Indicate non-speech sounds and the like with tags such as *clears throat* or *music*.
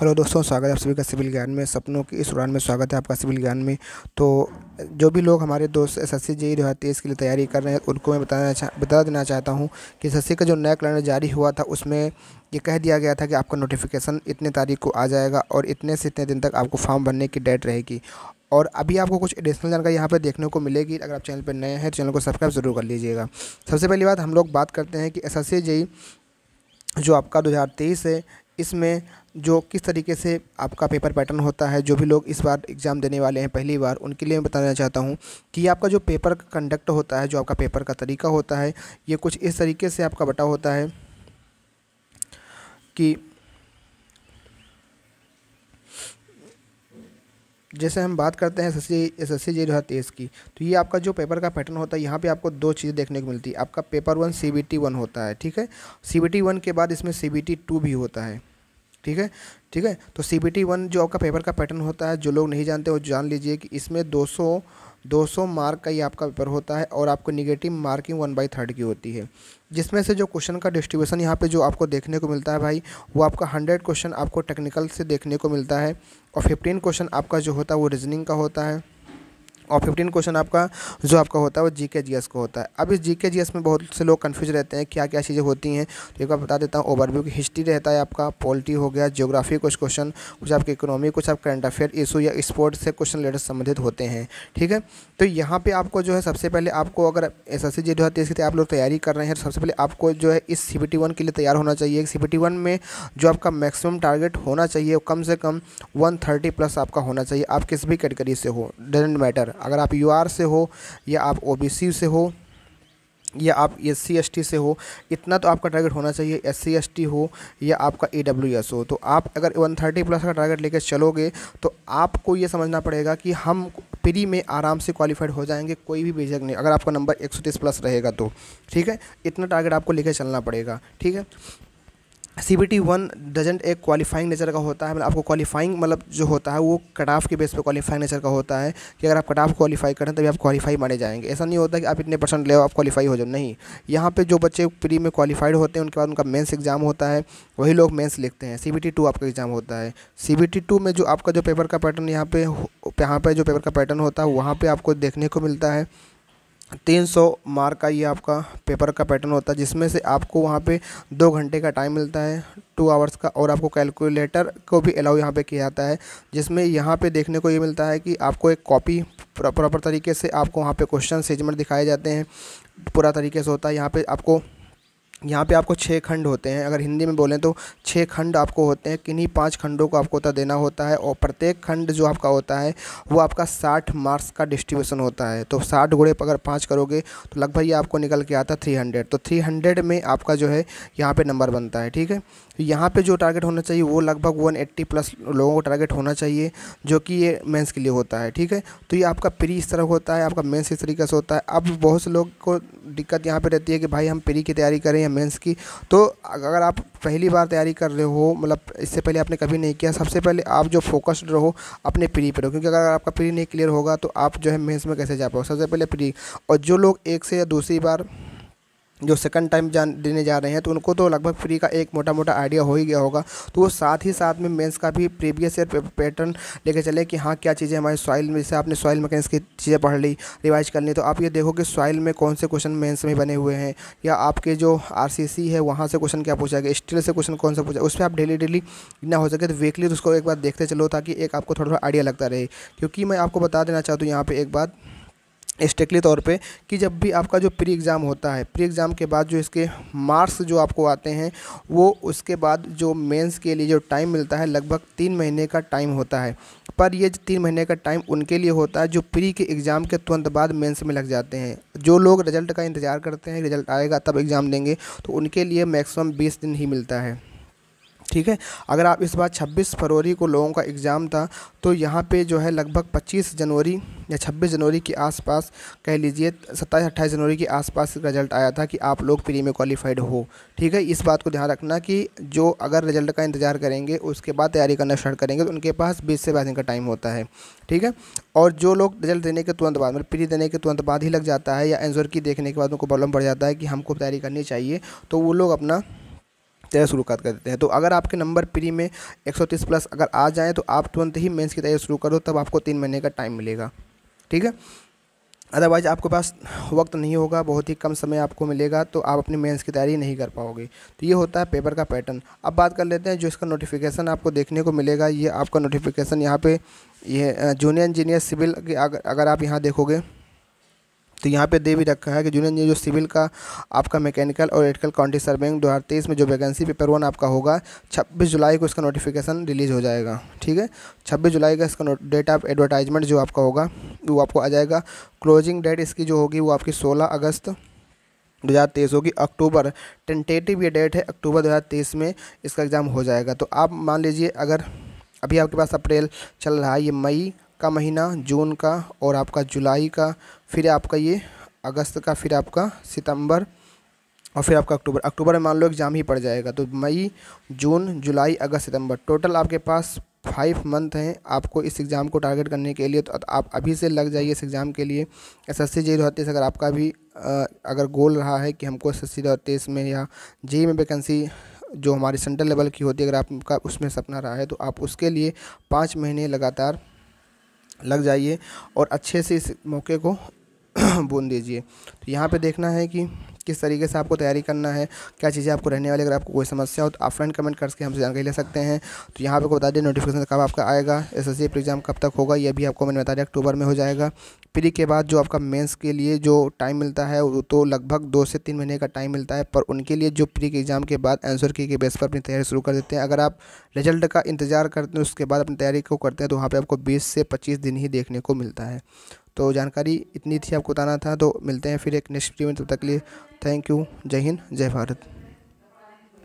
hello दोस्तों स्वागत है आप सभी का सिविल ज्ञान में सपनों की इस उड़ान में स्वागत है आपका सिविल ज्ञान में तो जो भी लोग हमारे दोस्त एस एस सी जी दो हज़ार तेईस के लिए तैयारी कर रहे हैं उनको मैं बताना चाह बता देना चाहता हूँ कि एस का जो नया कैलेंडर जारी हुआ था उसमें ये कह दिया गया था कि आपका नोटिफिकेशन इतने तारीख को आ जाएगा और इतने से इतने दिन तक आपको फॉर्म भरने की डेट रहेगी और अभी आपको कुछ एडिशनल जानकारी यहाँ पर देखने को मिलेगी अगर आप चैनल पर नए हैं तो चैनल को सब्सक्राइब ज़रूर कर लीजिएगा सबसे पहली बात हम लोग बात करते हैं कि एस एस जो आपका 2023 है इसमें जो किस तरीके से आपका पेपर पैटर्न होता है जो भी लोग इस बार एग्ज़ाम देने वाले हैं पहली बार उनके लिए मैं बताना चाहता हूँ कि आपका जो पेपर कंडक्ट होता है जो आपका पेपर का तरीका होता है ये कुछ इस तरीके से आपका बटा होता है कि जैसे हम बात करते हैं S S S C J दो हज़ार तेईस की तो ये आपका जो पेपर का पैटर्न होता है यहाँ पे आपको दो चीज़ें देखने को मिलती है आपका paper one C B T one होता है ठीक है सी बी टी वन के बाद इसमें सी बी टी टू भी होता है ठीक है ठीक है तो सी बी टी वन जो आपका पेपर का पैटर्न होता है जो लोग नहीं जानते वो जान लीजिए कि इसमें 200 200 मार्क का ही आपका पेपर होता है और आपको negative marking one by third की होती है जिसमें से जो क्वेश्चन का डिस्ट्रीब्यूशन यहाँ पे जो आपको देखने को मिलता है भाई वो आपका हंड्रेड क्वेश्चन आपको टेक्निकल से देखने को मिलता है और फिफ्टीन क्वेश्चन आपका जो होता है वो रीजनिंग का होता है और फिफ्टीन क्वेश्चन आपका जो आपका होता है वो जी के जी एस होता है अब इस जी के जी एस में बहुत से लोग कन्फ्यूज रहते हैं क्या क्या चीज़ें होती हैं तो एक बार बता देता हूँ ओवरव्यू की हिस्ट्री रहता है आपका पॉलिटी हो गया जोग्राफी कुछ क्वेश्चन कुछ आपकी इकोनॉमी कुछ आप करंट अफेयर इशू या स्पोर्ट से क्वेश्चन लेटर संबंधित होते हैं ठीक है तो यहाँ पर आपको जो है सबसे पहले आपको अगर एस एस सी जी आप लोग तैयारी कर रहे हैं तो सबसे पहले आपको जो है इस सी बी टी वन के लिए तैयार होना चाहिए सी बी टी वन में जो आपका मैक्सिमम टारगेट होना चाहिए कम से कम वन थर्टी प्लस आपका होना चाहिए आप किस भी कैटेगरी से हो डजेंट मैटर अगर आप यू से हो या आप ओ से हो या आप एस सी एस टी से हो इतना तो आपका टारगेट होना चाहिए एस सी एस टी हो या आपका ए डब्ल्यू एस हो तो आप अगर वन थर्टी प्लस का टारगेट लेकर चलोगे तो आपको ये समझना पड़ेगा कि हम प्री में आराम से क्वालिफाइड हो जाएंगे कोई भी बेझक नहीं अगर आपका नंबर एक सौ तीस प्लस रहेगा तो ठीक है इतना टारगेट आपको लेकर चलना पड़ेगा ठीक है C B T one doesn't एक क्वालिफाइंग नेचर का होता है मतलब आपको क्वालिफाइंग मतलब जो होता है वो कट ऑफ के बेस पर क्वालिफाइंग नेचर का होता है कि अगर आप कट ऑफ क्वालिफाई करें तभी आप क्वालिफाई माने जाएंगे ऐसा नहीं होता कि आप इतने परसेंट ले आप क्वालिफाई हो जाओ नहीं यहाँ पे जो बच्चे प्री में क्वालिफाइड होते हैं उनके बाद उनका मेन्स एग्जाम होता है वही लोग मेन्स लिखते हैं सी बी टी टू आपका एग्जाम होता है सी बी टी टू में जो आपका जो पेपर का पैटर्न यहाँ पे यहाँ पर जो पेपर का पैटर्न होता है वहाँ पर आपको देखने को मिलता है तीन सौ मार्क का ये आपका पेपर का पैटर्न होता है जिसमें से आपको वहाँ पे दो घंटे का टाइम मिलता है टू आवर्स का और आपको कैलकुलेटर को भी अलाउ यहाँ पे किया जाता है जिसमें यहाँ पे देखने को ये मिलता है कि आपको एक कॉपी प्रॉपर तरीके से आपको वहाँ पे क्वेश्चन सेजमेंट दिखाए जाते हैं पूरा तरीके से होता है यहाँ पर आपको यहाँ पे आपको छः खंड होते हैं अगर हिंदी में बोलें तो छः खंड आपको होते हैं किन्हीं पांच खंडों को आपको उतर देना होता है और प्रत्येक खंड जो आपका होता है वो आपका साठ मार्क्स का डिस्ट्रीब्यूशन होता है तो साठ गुड़े अगर पाँच करोगे तो लगभग ये आपको निकल के आता है थ्री हंड्रेड तो थ्री हंड्रेड में आपका जो है यहाँ पर नंबर बनता है ठीक है यहाँ पर जो टारगेट होना चाहिए वो लगभग वन एट्टी प्लस लोगों को टारगेट होना चाहिए जो कि ये मेन्स के लिए होता है ठीक है तो ये आपका प्री इस तरह होता है आपका मेन्स इस तरीके से होता है अब बहुत से लोग को दिक्कत यहाँ पर रहती है कि भाई हम प्री की तैयारी करें मेंस की तो अगर आप पहली बार तैयारी कर रहे हो मतलब इससे पहले आपने कभी नहीं किया सबसे पहले आप जो फोकस्ड रहो अपने प्री पर रहो क्योंकि अगर आपका प्री नहीं क्लियर होगा तो आप जो है मेंस में कैसे जा पाओ सबसे पहले प्री और जो लोग एक से या दूसरी बार जो सेकंड टाइम जान देने जा रहे हैं तो उनको तो लगभग फ्री का एक मोटा मोटा आइडिया हो ही गया होगा तो वो साथ ही साथ में मेंस का भी प्रीवियस ईयर पैटर्न लेके चले कि हाँ क्या चीज़ें हमारे सॉइल में जैसे आपने सॉइल मैकेनिक्स की चीज़ें पढ़ ली रिवाइज कर ली तो आप ये देखो कि सॉइल में कौन से क्वेश्चन मेन्स में बने हुए हैं या आपके जो आर है वहाँ से क्वेश्चन क्या पूछा गया स्टील से क्वेश्चन कौन सा पूछा उस पर आप डेली डेली इतना हो सके तो वीकली उसको एक बार देखते चलो ताकि एक आपको थोड़ा थोड़ा आइडिया लगता रहे क्योंकि मैं आपको बता देना चाहता हूँ यहाँ पर एक बात स्ट्रिक्टली तौर पे कि जब भी आपका जो प्री एग्ज़ाम होता है प्री एग्ज़ाम के बाद जो इसके मार्क्स जो आपको आते हैं वो उसके बाद जो मेंस के लिए जो टाइम मिलता है लगभग तीन महीने का टाइम होता है पर ये तीन महीने का टाइम उनके लिए होता है जो प्री के एग्ज़ाम के तुरंत बाद मेंस में लग जाते हैं जो लोग रिज़ल्ट का इंतज़ार करते हैं रिज़ल्ट आएगा तब एग्ज़ाम देंगे तो उनके लिए मैक्सिमम बीस दिन ही मिलता है ठीक है अगर आप इस बार 26 फरवरी को लोगों का एग्ज़ाम था तो यहाँ पे जो है लगभग 25 जनवरी या 26 जनवरी के आसपास कह लीजिए 27 अट्ठाईस जनवरी के आसपास रिजल्ट आया था कि आप लोग प्री में क्वालिफाइड हो ठीक है इस बात को ध्यान रखना कि जो अगर रिजल्ट का इंतज़ार करेंगे उसके बाद तैयारी करना स्टार्ट करेंगे तो उनके पास बीस से बाईस दिन का टाइम होता है ठीक है और जो लोग रिजल्ट देने के तुरंत बाद मतलब प्री देने के तुरंत बाद ही लग जाता है या एनजोर की देखने के बाद उनको प्रॉब्लम पड़ जाता है कि हमको तैयारी करनी चाहिए तो वो लोग अपना तैयारी शुरू कर देते हैं तो अगर आपके नंबर प्री में 130 प्लस अगर आ जाएँ तो आप तुरंत ही मेंस की तैयारी शुरू करो तब आपको तीन महीने का टाइम मिलेगा ठीक है अदरवाइज आपके पास वक्त नहीं होगा बहुत ही कम समय आपको मिलेगा तो आप अपनी मेंस की तैयारी नहीं कर पाओगे तो ये होता है पेपर का पैटर्न अब बात कर लेते हैं जो इसका नोटिफिकेशन आपको देखने को मिलेगा ये आपका नोटिफिकेशन यहाँ पे ये जूनियर इंजीनियर सिविल अगर अगर आप यहाँ देखोगे तो यहाँ पे दे भी रखा है कि जूनियर जो सिविल का आपका मैकेनिकल और इलेक्ट्रिकल काउंटी सर्विंग दो में जो वैकेंसी पेपर वन आपका होगा छब्बीस जुलाई को इसका नोटिफिकेशन रिलीज़ हो जाएगा ठीक है छब्बीस जुलाई का इसका डेट ऑफ एडवर्टाइजमेंट जो आपका होगा वो आपको आ जाएगा क्लोजिंग डेट इसकी जो होगी वो आपकी सोलह अगस्त दो हज़ार तेईस होगी अक्टूबर टेंटेटिव ये डेट है अक्टूबर दो हज़ार तेईस में इसका एग्ज़ाम हो जाएगा तो आप मान लीजिए अगर अभी आपके पास अप्रैल चल रहा है ये मई का महीना जून का और आपका जुलाई का फिर आपका ये अगस्त का फिर आपका सितंबर और फिर आपका अक्टूबर अक्टूबर में मान लो एग्ज़ाम ही पड़ जाएगा तो मई जून जुलाई अगस्त सितंबर टोटल आपके पास फाइव मंथ हैं आपको इस एग्ज़ाम को टारगेट करने के लिए तो आप अभी से लग जाइए इस एग्ज़ाम के लिए एस एस सी जे अगर आपका भी आ, अगर गोल रहा है कि हमको एस एस सी में या जे में वैकेंसी जो हमारी सेंट्रल लेवल की होती है अगर आपका उसमें सपना रहा है तो आप उसके लिए पाँच महीने लगातार लग जाइए और अच्छे से इस मौके को *clears throat* बुन दीजिए तो यहाँ पे देखना है कि किस तरीके से आपको तैयारी करना है क्या चीज़ें आपको रहने वाली अगर आपको कोई समस्या हो तो आप फ्रेंड कमेंट करके हमसे जानकारी ले सकते हैं तो यहाँ पे को बता दें नोटिफिकेशन कब आपका आएगा एस एस एग्ज़ाम कब तक होगा यह भी आपको मैंने बता दिया अक्टूबर में हो जाएगा प्री के बाद जो आपका मेंस के लिए जो टाइम मिलता है वो तो लगभग दो से तीन महीने का टाइम मिलता है पर उनके लिए जो प्री के एग्ज़ाम के बाद आंसर की के बेस पर अपनी तैयारी शुरू कर देते हैं अगर आप रिजल्ट का इंतजार करते हैं उसके बाद अपनी तैयारी को करते हैं तो वहाँ पर आपको बीस से पच्चीस दिन ही देखने को मिलता है तो जानकारी इतनी थी आपको बताना था तो मिलते हैं फिर एक नेक्स्ट वीडियो में तब तक लिए थैंक यू जय हिंद जय भारत